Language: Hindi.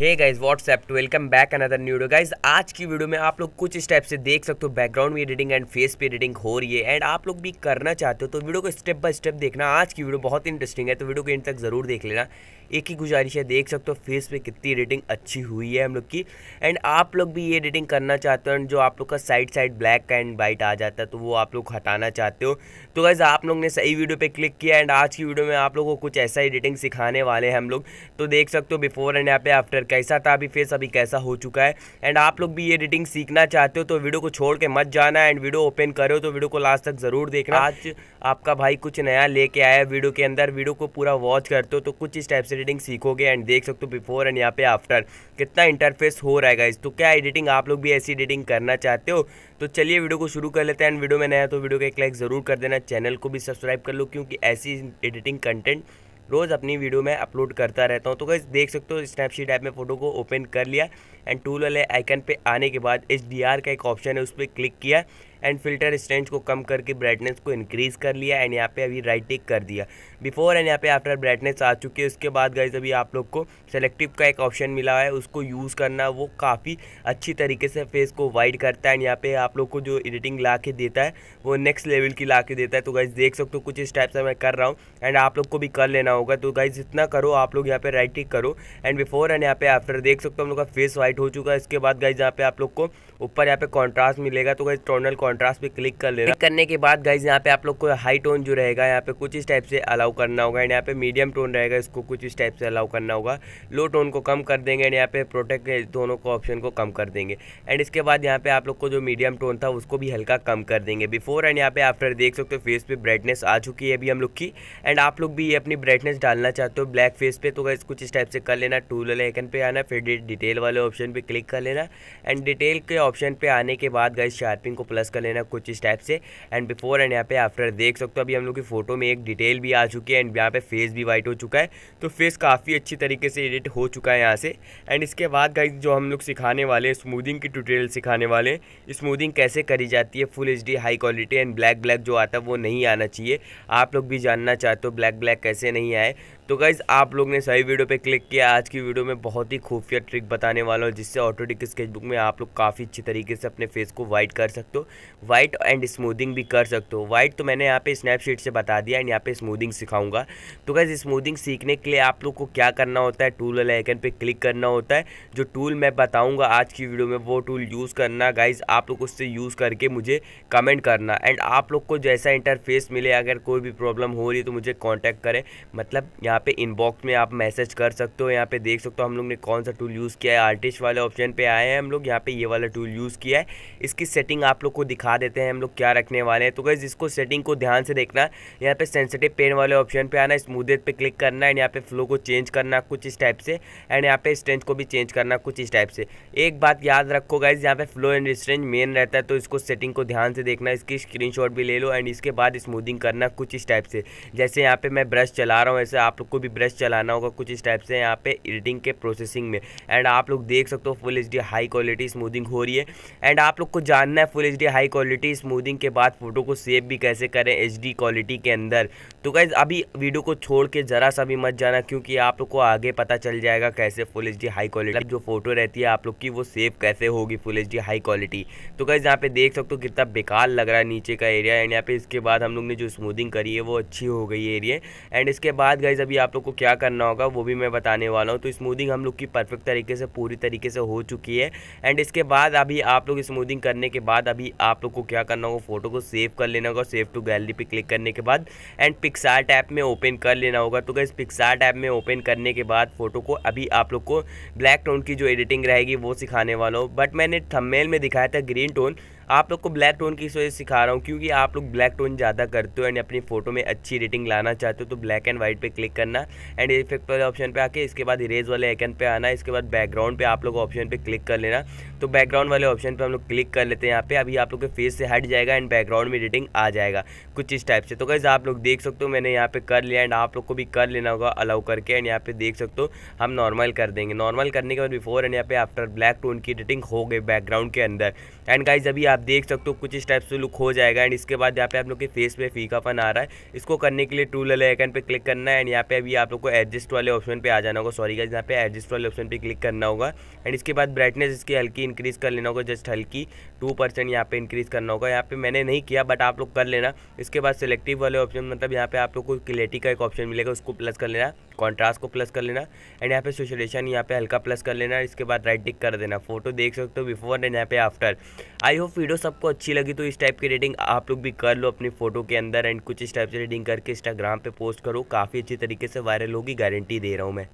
hey guys what's up to welcome back another new video guys आज की वीडियो में आप लोग कुछ स्टेप से देख सकते हो बैकग्राउंड में एडिटिंग एंड फेस पे एडिटिंग हो रही है एंड आप लोग भी करना चाहते हो तो वीडियो को स्टेप बाय स्टेप देखना आज की वीडियो बहुत इंटरेस्टिंग है तो वीडियो को एंड तक ज़रूर देख लेना एक ही गुजारिश है देख सकते हो फेस पे कितनी एडिटिंग अच्छी हुई है हम लोग की एंड आप लोग भी ये एडिटिंग करना चाहते हो एंड जो आप लोग का side side black and white आ जाता है तो वो आप लोग हटाना चाहते हो तो गाइज़ आप लोग ने सही वीडियो पर क्लिक किया एंड आज की वीडियो में आप लोग को कुछ ऐसा एडिटिंग सिखाने वाले हैं हम लोग तो देख सकते हो बिफोर एंड यहाँ पे आफ्टर कैसा था अभी फेस अभी कैसा हो चुका है एंड आप लोग भी ये एडिटिंग सीखना चाहते हो तो वीडियो को छोड़ के मत जाना एंड वीडियो ओपन करो तो वीडियो को लास्ट तक ज़रूर देखना आज आपका भाई कुछ नया लेके आया है वीडियो के अंदर वीडियो को पूरा वॉच करते हो तो कुछ इस टाइप से एडिटिंग सीखोगे एंड देख सकते हो बिफोर एंड यहाँ पे आफ्टर कितना इंटरफेस हो रहा है इस तो क्या एडिटिंग आप लोग भी ऐसी एडिटिंग करना चाहते हो तो चलिए वीडियो को शुरू कर लेते हैं एंड वीडियो में नया तो वीडियो को एक लाइक ज़रूर कर देना चैनल को भी सब्सक्राइब कर लो क्योंकि ऐसी एडिटिंग कंटेंट रोज़ अपनी वीडियो में अपलोड करता रहता हूँ तो गैस देख सकते हो स्नैपशीट ऐप में फ़ोटो को ओपन कर लिया एंड टूल वाले आइकन पर आने के बाद एच का एक ऑप्शन है उस पर क्लिक किया एंड फिल्टर स्ट्रेंथ को कम करके ब्राइटनेस को इंक्रीज़ कर लिया एंड यहाँ पे अभी राइट टिक कर दिया बिफोर एंड यहाँ पे आफ्टर ब्राइटनेस आ चुकी है उसके बाद गाइज अभी आप लोग को सेलेक्टिव का एक ऑप्शन मिला है उसको यूज़ करना वो काफ़ी अच्छी तरीके से फेस को वाइड करता है एंड यहाँ पे आप लोग को जो एडिटिंग ला के देता है वो नेक्स्ट लेवल की ला के देता है तो गाइज देख सकते हो कुछ इस टाइप से मैं कर रहा हूँ एंड आप लोग को भी कर लेना होगा तो गाइज इतना करो आप लोग यहाँ पे राइट टिक करो एंड बिफोर एंड यहाँ पे आफ्टर देख सकते हो हम लोग का फेस वाइट हो चुका है इसके बाद गाइज यहाँ पे आप लोग को ऊपर यहाँ पे कॉन्ट्रास्ट मिलेगा तो गाइज टोनल कॉन्ट्रास्ट कंट्रास्ट पे क्लिक कर ले लेना करने के बाद गाइज यहाँ पे आप लोग को हाई टोन जो रहेगा यहाँ पे कुछ इस टाइप से अलाउ करना होगा एंड यहाँ पे मीडियम टोन रहेगा इसको कुछ इस टाइप से अलाउ करना होगा लो टोन को कम कर देंगे एंड यहाँ पे प्रोटेक्ट दोनों को ऑप्शन को कम कर देंगे एंड इसके बाद यहाँ पे आप लोग को जो मीडियम टोन था उसको भी हल्का कम कर देंगे बिफोर एंड यहाँ पे आफ्टर देख सकते हो फेस पे ब्राइटनेस आ चुकी है अभी हम लोग की एंड आप लोग भी ये अपनी ब्राइटनेस डालना चाहते हो ब्लैक फेस पे तो गाइज कुछ इस टाइप से कर लेना टूल वाले आइकन पे आना फिर डिटेल वाले ऑप्शन पे क्लिक कर लेना एंड डिटेल के ऑप्शन पे आने के बाद गाइज शार्पिंग को प्लस कर लेना कुछ इस टाइप से एंड बिफोर एंड यहाँ पे आफ्टर देख सकते हो अभी हम लोग की फ़ोटो में एक डिटेल भी आ चुकी है एंड यहाँ पे फेस भी वाइट हो चुका है तो फेस काफ़ी अच्छी तरीके से एडिट हो चुका है यहाँ से एंड इसके बाद गाइज जो हम लोग सिखाने वाले स्मूदिंग की ट्यूटोरियल सिखाने वाले स्मूदिंग कैसे करी जाती है full H high quality and black black जो आता है वो नहीं आना चाहिए आप लोग भी जानना चाहते हो ब्लैक ब्लैक कैसे नहीं आए तो गाइज़ आप लोग ने सही वीडियो पे क्लिक किया आज की वीडियो में बहुत ही खुफिया ट्रिक बताने वाला हूँ जिससे ऑटोडिक स्केचबुक में आप लोग काफ़ी अच्छी तरीके से अपने फेस को वाइट कर सकते हो वाइट एंड स्मूदिंग भी कर सकते हो वाइट तो मैंने यहाँ पे स्नैपशीट से बता दिया एंड यहाँ पे स्मूदिंग सिखाऊंगा तो गाइज़ स्मूदिंग सीखने के लिए आप लोग को क्या करना होता है टूल वाले आइकन पर क्लिक करना होता है जो टूल मैं बताऊँगा आज की वीडियो में वो टूल यूज़ करना गाइज़ आप लोग उससे यूज़ करके मुझे कमेंट करना एंड आप लोग को जैसा इंटरफेस मिले अगर कोई भी प्रॉब्लम हो रही है तो मुझे कॉन्टैक्ट करें मतलब यहाँ यहाँ पे इनबॉक्स में आप मैसेज कर सकते हो यहाँ पे देख सकते हो हम लोग ने कौन सा टूल यूज़ किया है आर्टिस्ट वाले ऑप्शन पे आए हैं हम लोग यहाँ पे ये वाला टूल यूज़ किया है इसकी सेटिंग आप लोग को दिखा देते हैं हम लोग क्या रखने वाले हैं तो गैस इसको सेटिंग को ध्यान से देखना यहाँ पे सेंसिटिव पेन वाले ऑप्शन पे आना स्मूद पर क्लिक करना एंड यहाँ पे फ्लो को चेंज करना कुछ इस टाइप से एंड यहाँ पे स्ट्रेंच को भी चेंज करना कुछ इस टाइप से एक बात याद रखो गाइज यहाँ पे फ्लो एंड स्ट्रेंच मेन रहता है तो इसको सेटिंग को ध्यान से देखना इसकी स्क्रीन भी ले लो एंड इसके बाद स्मूदिंग करना कुछ इस टाइप से जैसे यहाँ पे मैं ब्रश चला रहा हूँ ऐसे आप को भी ब्रश चलाना होगा कुछ टाइप से यहाँ पे एडिटिंग के प्रोसेसिंग में एंड आप लोग देख सकते हो full H high quality smoothing हो रही है एंड आप लोग को जानना है full H high quality smoothing के बाद फ़ोटो को सेव भी कैसे करें एच क्वालिटी के अंदर तो गाइज़ अभी वीडियो को छोड़ के ज़रा सा भी मत जाना क्योंकि आप लोग को आगे पता चल जाएगा कैसे फुल एच हाई क्वालिटी जो फ़ोटो रहती है आप लोग की वो सेव कैसे होगी फुल एच हाई क्वालिटी तो गाइज़ यहाँ पे देख सकते हो कितना बेकार लग रहा है नीचे का एरिया एंड यहाँ पे इसके बाद हम लोग ने जो स्मूदिंग करी है वो अच्छी हो गई एरिया एंड इसके बाद गाइज़ अभी भी आप लोग को क्या करना होगा वो भी मैं बताने वाला हूँ तो स्मूदिंग हम लोग की परफेक्ट तरीके से पूरी तरीके से हो चुकी है एंड इसके बाद अभी आप लोग स्मूदिंग करने के बाद अभी आप लोग को क्या करना होगा फ़ोटो को सेव कर लेना होगा सेव टू गैलरी पर क्लिक करने के बाद एंड पिक्सार टैप में ओपन कर लेना होगा तो क्या पिक्सार टैप में ओपन करने के बाद फ़ोटो को अभी आप लोग को ब्लैक टोन की जो एडिटिंग रहेगी वो सिखाने वाला हूँ बट मैंने थमेल में दिखाया था ग्रीन टोन आप लोग को ब्लैक टोन की इस वजह से सिखा रहा हूँ क्योंकि आप लोग ब्लैक टोन ज़्यादा करते हो एंड अपनी फ़ोटो में अच्छी रेटिंग लाना चाहते हो तो ब्लैक एंड वाइट पे क्लिक करना एंड इफेक्ट वाले ऑप्शन पे आके इसके बाद इरेज वाले आइकन पे आना इसके बाद बैकग्राउंड पे आप लोग ऑप्शन पे क्लिक कर लेना तो बैकग्राउंड वाले ऑप्शन पर हम लोग क्लिक कर लेते हैं यहाँ पे अभी आप लोग के फेस से हट जाएगा एंड बैकग्राउंड में रेटिंग आ जाएगा कुछ इस टाइप से तो कैसे आप लोग देख सकते हो मैंने यहाँ पे कर लिया एंड आप लोग को भी कर लेना होगा अलाउ करके एंड यहाँ पे देख सकते हो हम नॉर्मल कर देंगे नॉर्मल करने के बाद बिफोर एंड यहाँ पे आफ्टर ब्लैक टोन की रेटिंग हो गई बैकग्राउंड के अंदर एंड गाइज अभी आप देख सकते हो कुछ इस टाइप से लुक हो जाएगा एंड इसके बाद यहाँ पे आप लोग के फेस पे फीकापन आ रहा है इसको करने के लिए टू लले आइकन पे क्लिक करना है एंड यहाँ पे अभी आप लोग को एडजस्ट वाले ऑप्शन पे आ जाना होगा सॉरी गाइस यहाँ पे एडजस्ट वाले ऑप्शन पे क्लिक करना होगा एंड इसके बाद ब्राइटनेस इसकी हल्की इंक्रीज़ कर लेना होगा जस्ट हल्की टू परसेंट यहाँ पे इंक्रीज़ करना होगा यहाँ पे मैंने नहीं किया बट आप लोग कर लेना इसके बाद सिलेक्टिव वाले ऑप्शन मतलब यहाँ पे आप लोग को क्लियरिटी का एक ऑप्शन मिलेगा उसको प्लस कर लेना कॉन्ट्रास्ट को प्लस कर लेना एंड यहाँ पे सोशलेशन यहाँ पे हल्का प्लस कर लेना इसके बाद राइट टिक कर देना फोटो देख सकते हो बिफोर एंड यहाँ पे आफ्टर आई होप वीडियो सबको अच्छी लगी तो इस टाइप की रेडिंग आप लोग भी कर लो अपनी फ़ोटो के अंदर एंड कुछ इस टाइप से रेडिंग करके इंस्टाग्राम पे पोस्ट करो काफ़ी अच्छी तरीके से वायरल होगी गारंटी दे रहा हूँ मैं